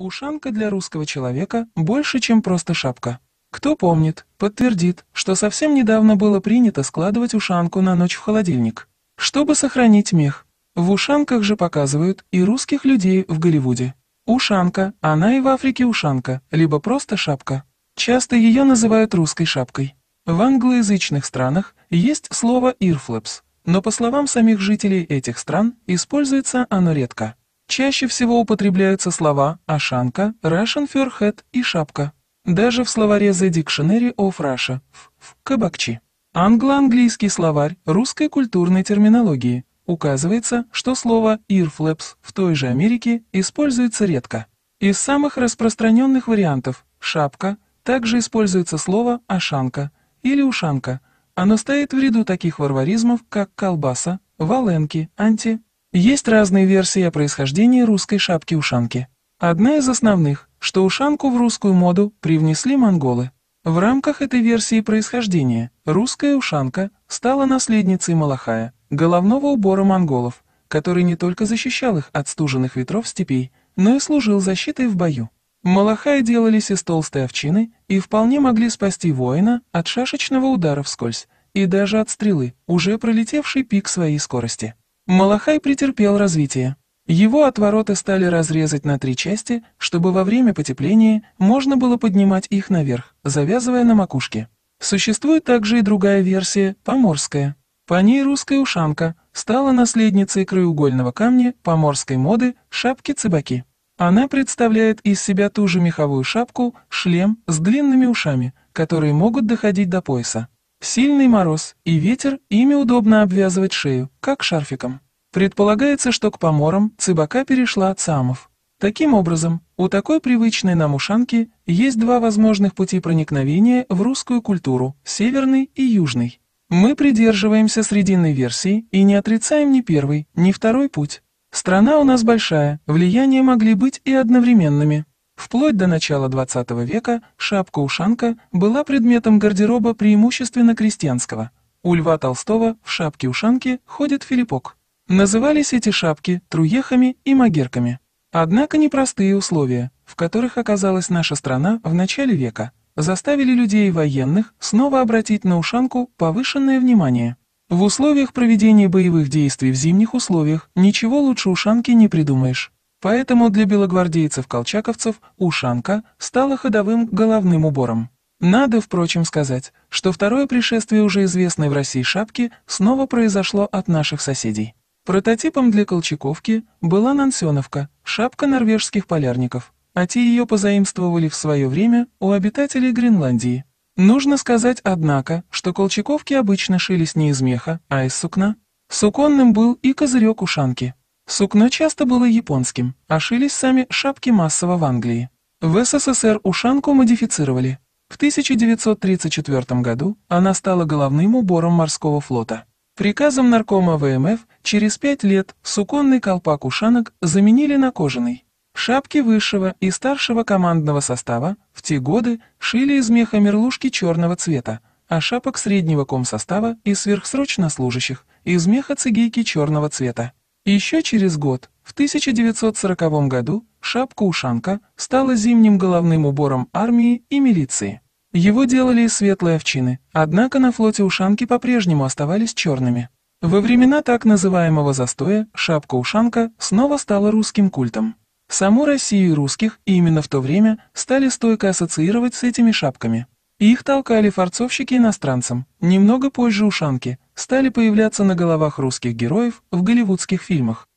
Ушанка для русского человека больше, чем просто шапка. Кто помнит, подтвердит, что совсем недавно было принято складывать ушанку на ночь в холодильник, чтобы сохранить мех. В ушанках же показывают и русских людей в Голливуде. Ушанка, она и в Африке ушанка, либо просто шапка. Часто ее называют русской шапкой. В англоязычных странах есть слово «ирфлэпс», но по словам самих жителей этих стран, используется оно редко. Чаще всего употребляются слова «ашанка», «Russian фюрхет» и «шапка». Даже в словаре The Dictionary of Russia в «кабакчи». Англо-английский словарь русской культурной терминологии указывается, что слово earflaps в той же Америке используется редко. Из самых распространенных вариантов «шапка» также используется слово «ашанка» или «ушанка». Оно стоит в ряду таких варваризмов, как колбаса, валенки, анти, есть разные версии о происхождении русской шапки-ушанки. Одна из основных, что ушанку в русскую моду привнесли монголы. В рамках этой версии происхождения русская ушанка стала наследницей Малахая, головного убора монголов, который не только защищал их от стуженных ветров степей, но и служил защитой в бою. Малахай делались из толстой овчины и вполне могли спасти воина от шашечного удара вскользь и даже от стрелы, уже пролетевшей пик своей скорости. Малахай претерпел развитие. Его отвороты стали разрезать на три части, чтобы во время потепления можно было поднимать их наверх, завязывая на макушке. Существует также и другая версия, поморская. По ней русская ушанка стала наследницей краеугольного камня поморской моды шапки-цыбаки. Она представляет из себя ту же меховую шапку, шлем с длинными ушами, которые могут доходить до пояса. Сильный мороз и ветер, ими удобно обвязывать шею, как шарфиком. Предполагается, что к поморам цыбака перешла от самов. Таким образом, у такой привычной нам ушанки есть два возможных пути проникновения в русскую культуру – северный и южный. Мы придерживаемся срединной версии и не отрицаем ни первый, ни второй путь. Страна у нас большая, влияния могли быть и одновременными. Вплоть до начала XX века шапка-ушанка была предметом гардероба преимущественно крестьянского. У Льва Толстого в шапке-ушанке ходит филиппок. Назывались эти шапки труехами и магерками. Однако непростые условия, в которых оказалась наша страна в начале века, заставили людей и военных снова обратить на ушанку повышенное внимание. В условиях проведения боевых действий в зимних условиях ничего лучше ушанки не придумаешь. Поэтому для белогвардейцев-колчаковцев ушанка стала ходовым головным убором. Надо, впрочем, сказать, что второе пришествие уже известной в России шапки снова произошло от наших соседей. Прототипом для Колчаковки была Нансеновка, шапка норвежских полярников, а те ее позаимствовали в свое время у обитателей Гренландии. Нужно сказать, однако, что Колчаковки обычно шились не из меха, а из сукна. Суконным был и козырек ушанки – Сукно часто было японским, а шились сами шапки массово в Англии. В СССР ушанку модифицировали. В 1934 году она стала головным убором морского флота. Приказом наркома ВМФ через пять лет суконный колпак ушанок заменили на кожаный. Шапки высшего и старшего командного состава в те годы шили из меха мерлушки черного цвета, а шапок среднего комсостава и сверхсрочно служащих из меха цигейки черного цвета. Еще через год, в 1940 году, шапка-ушанка стала зимним головным убором армии и милиции. Его делали из светлой овчины, однако на флоте ушанки по-прежнему оставались черными. Во времена так называемого застоя шапка-ушанка снова стала русским культом. Саму Россию и русских именно в то время стали стойко ассоциировать с этими шапками. Их толкали форцовщики иностранцам, немного позже ушанки, стали появляться на головах русских героев в голливудских фильмах.